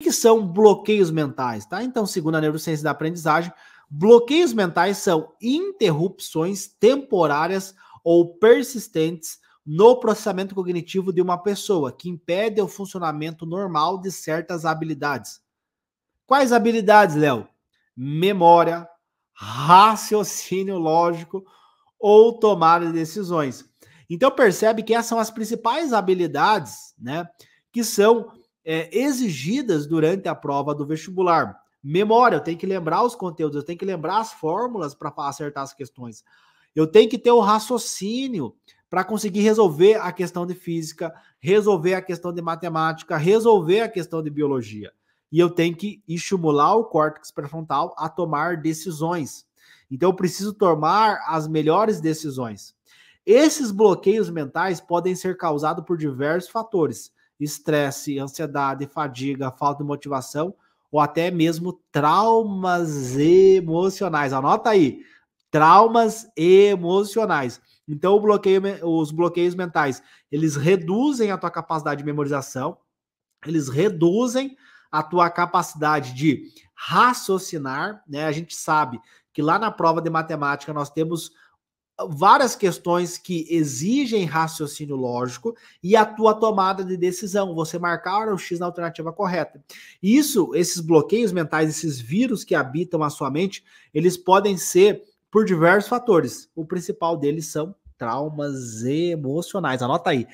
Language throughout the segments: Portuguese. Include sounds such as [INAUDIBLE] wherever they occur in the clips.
que são bloqueios mentais, tá? Então, segundo a neurociência da aprendizagem, bloqueios mentais são interrupções temporárias ou persistentes no processamento cognitivo de uma pessoa que impede o funcionamento normal de certas habilidades. Quais habilidades, Léo? Memória, raciocínio lógico ou tomada de decisões. Então percebe que essas são as principais habilidades, né, que são é, exigidas durante a prova do vestibular. Memória, eu tenho que lembrar os conteúdos, eu tenho que lembrar as fórmulas para acertar as questões. Eu tenho que ter o raciocínio para conseguir resolver a questão de física, resolver a questão de matemática, resolver a questão de biologia. E eu tenho que estimular o córtex pré-frontal a tomar decisões. Então, eu preciso tomar as melhores decisões. Esses bloqueios mentais podem ser causados por diversos fatores, estresse, ansiedade, fadiga, falta de motivação ou até mesmo traumas emocionais. Anota aí, traumas emocionais. Então, bloqueio, os bloqueios mentais, eles reduzem a tua capacidade de memorização, eles reduzem a tua capacidade de raciocinar, né? A gente sabe que lá na prova de matemática nós temos várias questões que exigem raciocínio lógico e a tua tomada de decisão, você marcar o X na alternativa correta. Isso, esses bloqueios mentais, esses vírus que habitam a sua mente, eles podem ser por diversos fatores. O principal deles são traumas emocionais. Anota aí.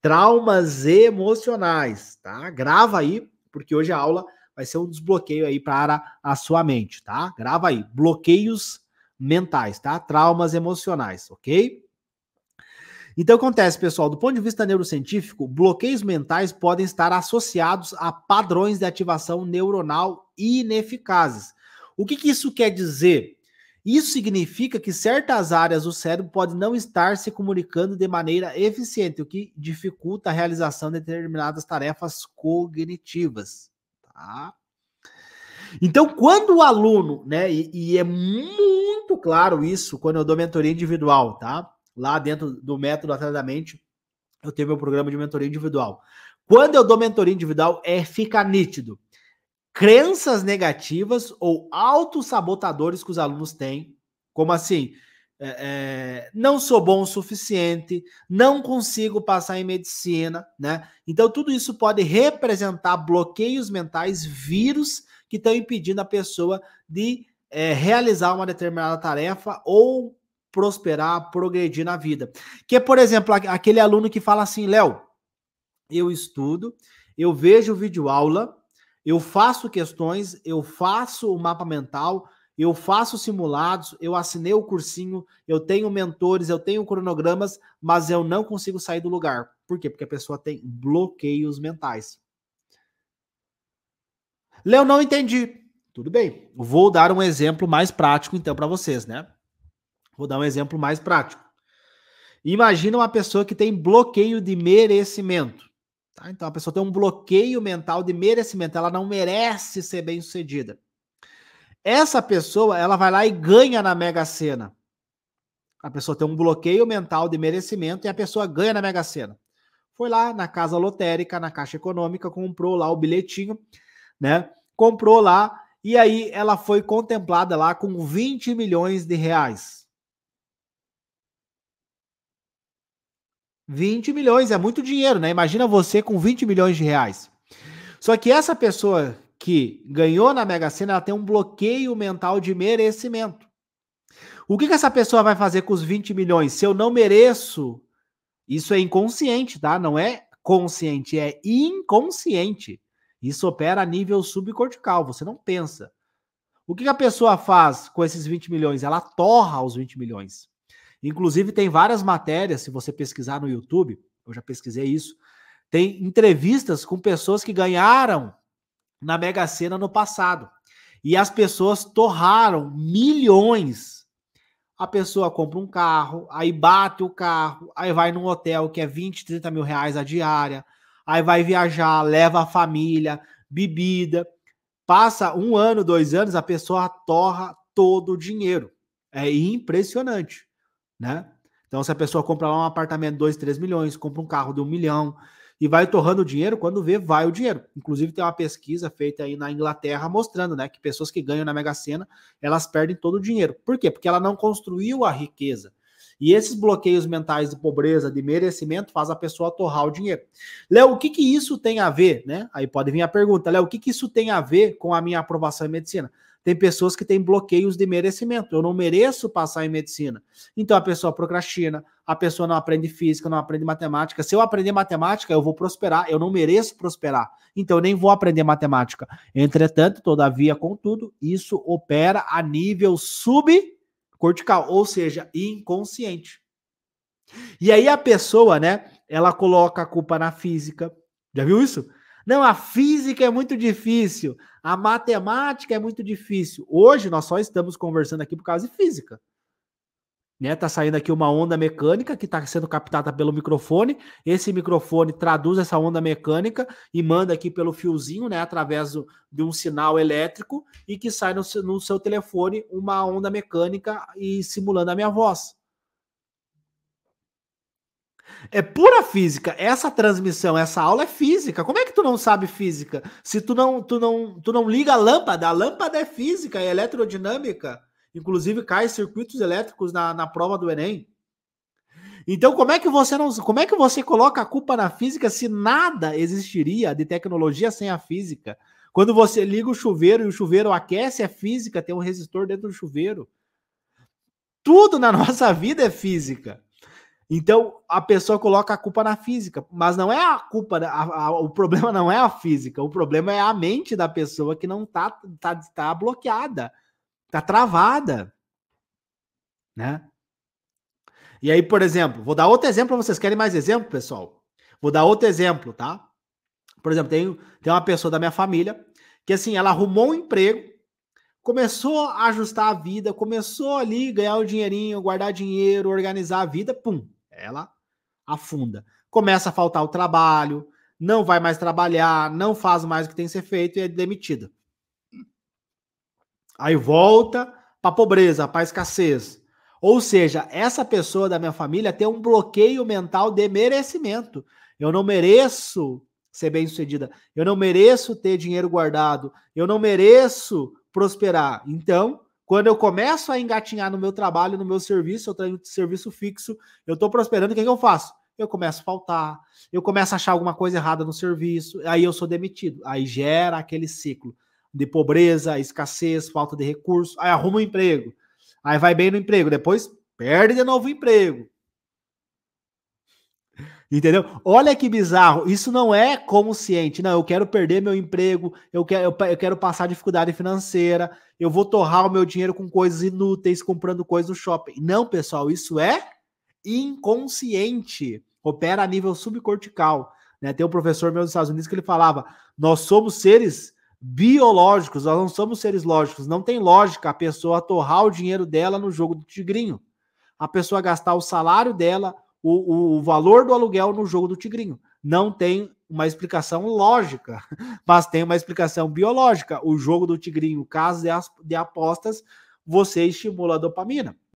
Traumas emocionais, tá? Grava aí, porque hoje a aula vai ser um desbloqueio aí para a sua mente, tá? Grava aí. Bloqueios mentais, tá? Traumas emocionais, ok? Então acontece, pessoal, do ponto de vista neurocientífico, bloqueios mentais podem estar associados a padrões de ativação neuronal ineficazes. O que, que isso quer dizer? Isso significa que certas áreas do cérebro podem não estar se comunicando de maneira eficiente, o que dificulta a realização de determinadas tarefas cognitivas. Tá? Então, quando o aluno, né, e, e, é muito claro isso quando eu dou mentoria individual, tá? Lá dentro do método Atrás da Mente, eu tenho meu programa de mentoria individual. Quando eu dou mentoria individual, é fica nítido. Crenças negativas ou autossabotadores que os alunos têm. Como assim? É, é, não sou bom o suficiente, não consigo passar em medicina, né? Então, tudo isso pode representar bloqueios mentais, vírus que estão impedindo a pessoa de é, realizar uma determinada tarefa ou prosperar, progredir na vida. Que é, por exemplo, aquele aluno que fala assim: Léo, eu estudo, eu vejo vídeo aula, eu faço questões, eu faço o mapa mental eu faço simulados, eu assinei o cursinho, eu tenho mentores, eu tenho cronogramas, mas eu não consigo sair do lugar. Por quê? Porque a pessoa tem bloqueios mentais. Leo, não entendi. Tudo bem. Vou dar um exemplo mais prático então para vocês, né? Vou dar um exemplo mais prático. Imagina uma pessoa que tem bloqueio de merecimento. Tá? Então a pessoa tem um bloqueio mental de merecimento, ela não merece ser bem-sucedida. Essa pessoa, ela vai lá e ganha na Mega Sena. A pessoa tem um bloqueio mental de merecimento e a pessoa ganha na Mega Sena. Foi lá na casa lotérica, na Caixa Econômica, comprou lá o bilhetinho, né? Comprou lá e aí ela foi contemplada lá com 20 milhões de reais. 20 milhões é muito dinheiro, né? Imagina você com 20 milhões de reais. Só que essa pessoa que ganhou na Mega Sena, ela tem um bloqueio mental de merecimento. O que, que essa pessoa vai fazer com os 20 milhões? Se eu não mereço, isso é inconsciente, tá? Não é consciente, é inconsciente. Isso opera a nível subcortical, você não pensa. O que, que a pessoa faz com esses 20 milhões? Ela torra os 20 milhões. Inclusive, tem várias matérias, se você pesquisar no YouTube, eu já pesquisei isso, tem entrevistas com pessoas que ganharam na Mega Sena no passado. E as pessoas torraram milhões. A pessoa compra um carro, aí bate o carro, aí vai num hotel que é 20, 30 mil reais a diária, aí vai viajar, leva a família, bebida. Passa um ano, dois anos, a pessoa torra todo o dinheiro. É impressionante, né? Então, se a pessoa compra lá um apartamento de 2, 3 milhões, compra um carro de 1 milhão, e vai torrando dinheiro, quando vê, vai o dinheiro. Inclusive, tem uma pesquisa feita aí na Inglaterra mostrando né, que pessoas que ganham na Mega Sena, elas perdem todo o dinheiro. Por quê? Porque ela não construiu a riqueza. E esses bloqueios mentais de pobreza, de merecimento, faz a pessoa torrar o dinheiro. Léo, o que que isso tem a ver, né? Aí pode vir a pergunta, Léo, o que que isso tem a ver com a minha aprovação em medicina? Tem pessoas que têm bloqueios de merecimento. Eu não mereço passar em medicina. Então a pessoa procrastina, a pessoa não aprende física, não aprende matemática. Se eu aprender matemática, eu vou prosperar. Eu não mereço prosperar. Então eu nem vou aprender matemática. Entretanto, todavia, contudo, isso opera a nível subcortical, ou seja, inconsciente. E aí a pessoa, né, ela coloca a culpa na física. Já viu isso? Não, a física é muito difícil, a matemática é muito difícil. Hoje nós só estamos conversando aqui por causa de física. Né, tá saindo aqui uma onda mecânica que está sendo captada pelo microfone. Esse microfone traduz essa onda mecânica e manda aqui pelo fiozinho, né, através do, de um sinal elétrico e que sai no, no seu telefone uma onda mecânica e simulando a minha voz. É pura física. Essa transmissão, essa aula é física. Como é que tu não sabe física? Se tu não, tu não, tu não liga a lâmpada, a lâmpada é física, é eletrodinâmica. Inclusive cai circuitos elétricos na, na prova do Enem. Então, como é que você não, como é que você coloca a culpa na física se nada existiria de tecnologia sem a física? Quando você liga o chuveiro e o chuveiro aquece, é física, tem um resistor dentro do chuveiro. Tudo na [LAUGHS] nossa vida é física. Então a pessoa coloca a culpa na física, mas não é a culpa, a, a, o problema não é a física, o problema é a mente da pessoa que não tá, tá, tá bloqueada, tá travada, né? E aí, por exemplo, vou dar outro exemplo vocês. Querem mais exemplo, pessoal? Vou dar outro exemplo, tá? Por exemplo, tem, tem uma pessoa da minha família que, assim, ela arrumou um emprego, começou a ajustar a vida, começou ali ganhar o dinheirinho, guardar dinheiro, organizar a vida, pum ela afunda. Começa a faltar o trabalho, não vai mais trabalhar, não faz mais o que tem que ser feito e é demitida. Aí volta para pobreza, para escassez. Ou seja, essa pessoa da minha família tem um bloqueio mental de merecimento. Eu não mereço ser bem-sucedida. Eu não mereço ter dinheiro guardado. Eu não mereço prosperar. Então, quando eu começo a engatinhar no meu trabalho, no meu serviço, eu tenho serviço fixo, eu estou prosperando, o que, é que eu faço? Eu começo a faltar, eu começo a achar alguma coisa errada no serviço, aí eu sou demitido. Aí gera aquele ciclo de pobreza, escassez, falta de recurso, aí arruma um emprego, aí vai bem no emprego, depois perde de novo o emprego, Entendeu? Olha que bizarro. Isso não é consciente. Não, eu quero perder meu emprego, eu quero, eu quero passar dificuldade financeira, eu vou torrar o meu dinheiro com coisas inúteis, comprando coisas no shopping. Não, pessoal, isso é inconsciente. Opera a nível subcortical. Né? Tem um professor meu dos Estados Unidos que ele falava: nós somos seres biológicos, nós não somos seres lógicos. Não tem lógica a pessoa torrar o dinheiro dela no jogo do tigrinho. A pessoa gastar o salário dela, o, o valor do aluguel no jogo do Tigrinho. Não tem uma explicação lógica, [LAUGHS] mas tem uma explicação biológica. O jogo do Tigrinho, caso de apostas, você estimula a dopamina.